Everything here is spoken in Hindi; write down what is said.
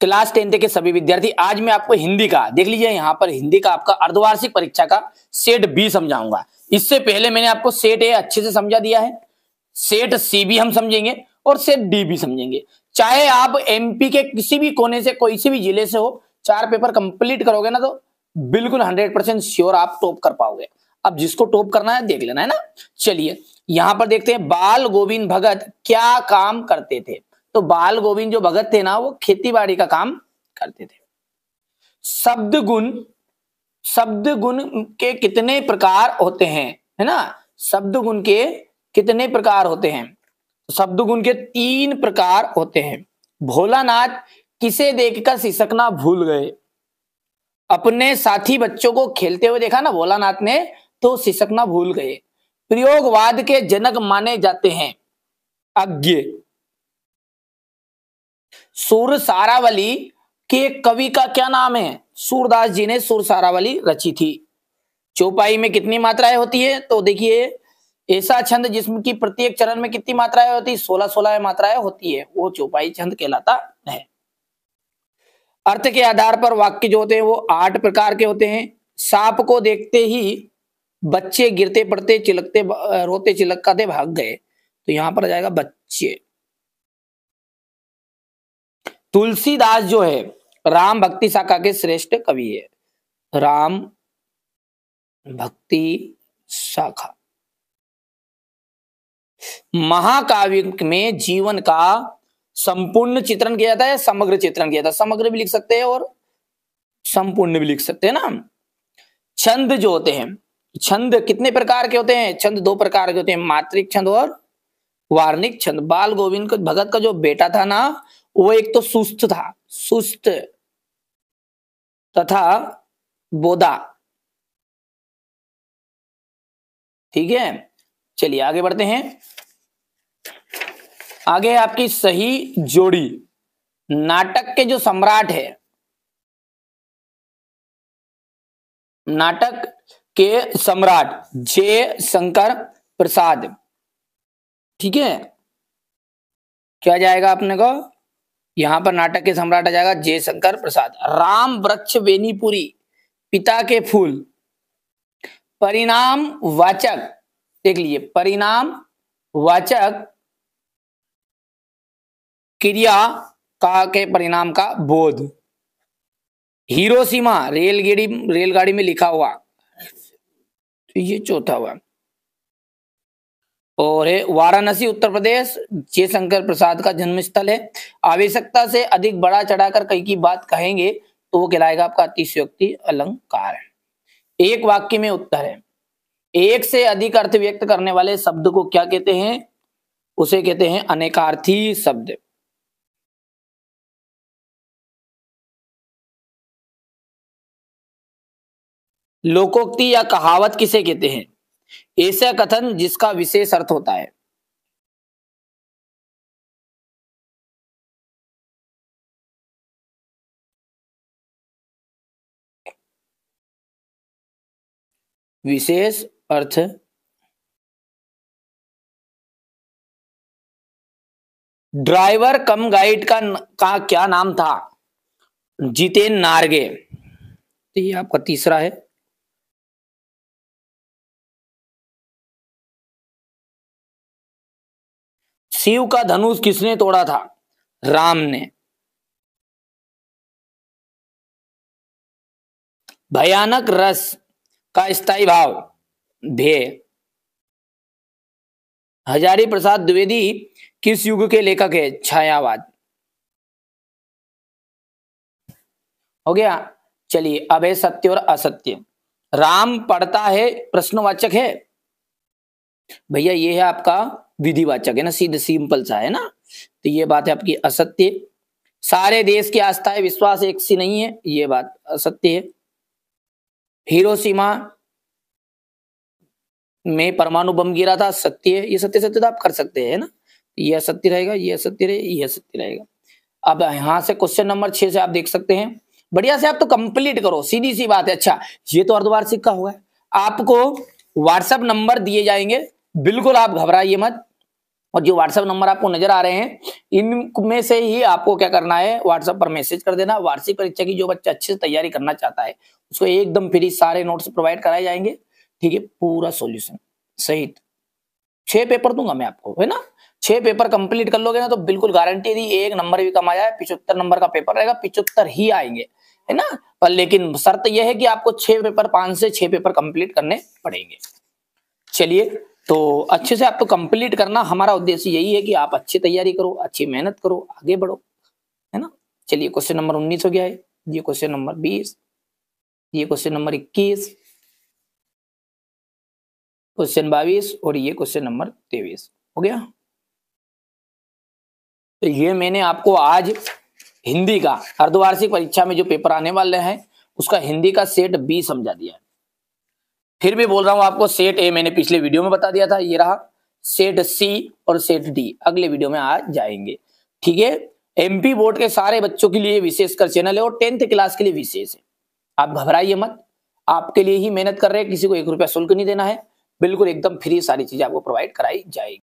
क्लास टेंथ के सभी विद्यार्थी आज मैं आपको हिंदी का देख लीजिए यहाँ पर हिंदी का आपका अर्धवार्षिक परीक्षा का सेट बी समझाऊंगा इससे पहले मैंने आपको सेट ए अच्छे से समझा दिया है सेट सी भी हम समझेंगे और सेट डी भी समझेंगे चाहे आप एमपी के किसी भी कोने से कोई भी जिले से हो चार पेपर कंप्लीट करोगे ना तो बिल्कुल हंड्रेड परसेंट श्योर आप टॉप कर पाओगे अब जिसको टॉप करना है देख लेना है ना चलिए यहां पर देखते हैं बाल गोविंद भगत क्या काम करते थे तो बाल गोविंद जो भगत थे ना वो बाड़ी का काम करते थे शब्द गुण शब्द गुण के कितने प्रकार होते हैं है ना शब्द गुण के कितने प्रकार होते हैं शब्द गुण के तीन प्रकार होते हैं भोलानाथ किसे देखकर सिसकना भूल गए अपने साथी बच्चों को खेलते हुए देखा ना भोलानाथ ने तो सिसकना भूल गए प्रयोगवाद के जनक माने जाते हैं अज्ञ सूर सारावली के कवि का क्या नाम है सूरदास जी ने सूर सारावली रची थी चौपाई में कितनी मात्राएं होती है तो देखिए ऐसा छंद जिसम की प्रत्येक चरण में कितनी मात्राएं होती है सोलह सोलह मात्राएं होती है वो चौपाई छंद कहलाता है अर्थ के आधार पर वाक्य जो होते हैं वो आठ प्रकार के होते हैं सांप को देखते ही बच्चे गिरते पड़ते चिलकते रोते चिलकते भाग गए तो यहां पर आ जाएगा बच्चे तुलसीदास जो है राम भक्ति शाखा के श्रेष्ठ कवि है राम भक्ति शाखा महाकाव्य में जीवन का संपूर्ण चित्रण किया जाता है समग्र चित्रण किया जाता है समग्र भी लिख सकते हैं और संपूर्ण भी लिख सकते हैं ना छंद जो होते हैं छंद कितने प्रकार के होते हैं छंद दो प्रकार के होते हैं मात्रिक छंद और वार्णिक छंद बाल गोविंद भगत का जो बेटा था ना वो एक तो सुस्त था सुस्त तथा बोदा ठीक है चलिए आगे बढ़ते हैं आगे आपकी सही जोड़ी नाटक के जो सम्राट है नाटक के सम्राट जय शंकर प्रसाद ठीक है क्या जाएगा अपने को यहां पर नाटक के सम्राट आ जाएगा जयशंकर प्रसाद राम वृक्ष बेनीपुरी पिता के फूल परिणाम वाचक देख लीजिए परिणाम वाचक क्रिया का के परिणाम का बोध सीमा रेलगाड़ी रेलगाड़ी में लिखा हुआ तो ये चौथा हुआ और है वाराणसी उत्तर प्रदेश जयशंकर प्रसाद का जन्म स्थल है आवश्यकता से अधिक बड़ा चढ़ाकर कई की बात कहेंगे तो वो कहलाएगा आपका अतिशयोक्ति अलंकार है एक वाक्य में उत्तर है एक से अधिक अर्थ व्यक्त करने वाले शब्द को क्या कहते हैं उसे कहते हैं अनेकार्थी शब्द लोकोक्ति या कहावत किसे कहते हैं ऐसा कथन जिसका विशेष अर्थ होता है विशेष अर्थ ड्राइवर कम गाइड का, का क्या नाम था जितेन नारगे तो ये आपका तीसरा है शिव का धनुष किसने तोड़ा था राम ने भयानक रस का स्थायी भाव भे हजारी प्रसाद द्विवेदी किस युग के लेखक है छायावाद हो गया चलिए अब है सत्य और असत्य राम पढ़ता है प्रश्नवाचक है भैया ये है आपका विधिवाचक है ना सीधे सिंपल सा है ना तो ये बात है आपकी असत्य सारे देश की आस्थाएं विश्वास एक सी नहीं है ये बात असत्य है सीमा में परमाणु बम गिरा था सत्य है ये सत्य सत्य तो आप कर सकते हैं ना ये असत्य रहेगा ये असत्य रहे ये असत्य रहेगा अब यहां से क्वेश्चन नंबर छह से आप देख सकते हैं बढ़िया से आप तो कंप्लीट करो सीधी सी बात है अच्छा ये तो अर्धवार्षिक का होगा आपको व्हाट्सएप नंबर दिए जाएंगे बिल्कुल आप घबराइए मत और जो व्हाट्सएप नंबर आपको नजर आ रहे हैं इनमें से ही आपको क्या करना है व्हाट्सएप पर मैसेज कर देना वार्षिक परीक्षा की जो बच्चा अच्छे से तैयारी करना चाहता है उसको एकदम फ्री सारे नोट्स प्रोवाइड कराए जाएंगे ठीक है पूरा सोल्यूशन सहित छह पेपर दूंगा मैं आपको है ना छह पेपर कंप्लीट कर लोगे ना तो बिल्कुल गारंटी दी एक नंबर भी कमाया है पिछहत्तर नंबर का पेपर रहेगा पिछहत्तर ही आएंगे है ना पर लेकिन शर्त यह है कि आपको छह पेपर पांच से छह पेपर कंप्लीट करने पड़ेंगे चलिए तो अच्छे से आपको कंप्लीट करना हमारा उद्देश्य यही है कि आप अच्छी तैयारी करो अच्छी मेहनत करो आगे बढ़ो है ना चलिए क्वेश्चन नंबर उन्नीस हो गया है ये क्वेश्चन नंबर बीस ये क्वेश्चन नंबर इक्कीस क्वेश्चन बाईस और ये क्वेश्चन नंबर तेईस हो गया तो ये मैंने आपको आज हिंदी का अर्धवार्षिक परीक्षा में जो पेपर आने वाले हैं उसका हिंदी का सेट बी समझा दिया है फिर भी बोल रहा हूं आपको सेट ए मैंने पिछले वीडियो में बता दिया था ये रहा सेट सी और सेट डी अगले वीडियो में आ जाएंगे ठीक है एमपी बोर्ड के सारे बच्चों के लिए विशेषकर चैनल है और टेंथ क्लास के लिए विशेष है आप घबराइए मत आपके लिए ही मेहनत कर रहे हैं किसी को एक रुपया शुल्क नहीं देना है बिल्कुल एकदम फ्री सारी चीजें आपको प्रोवाइड कराई जाएगी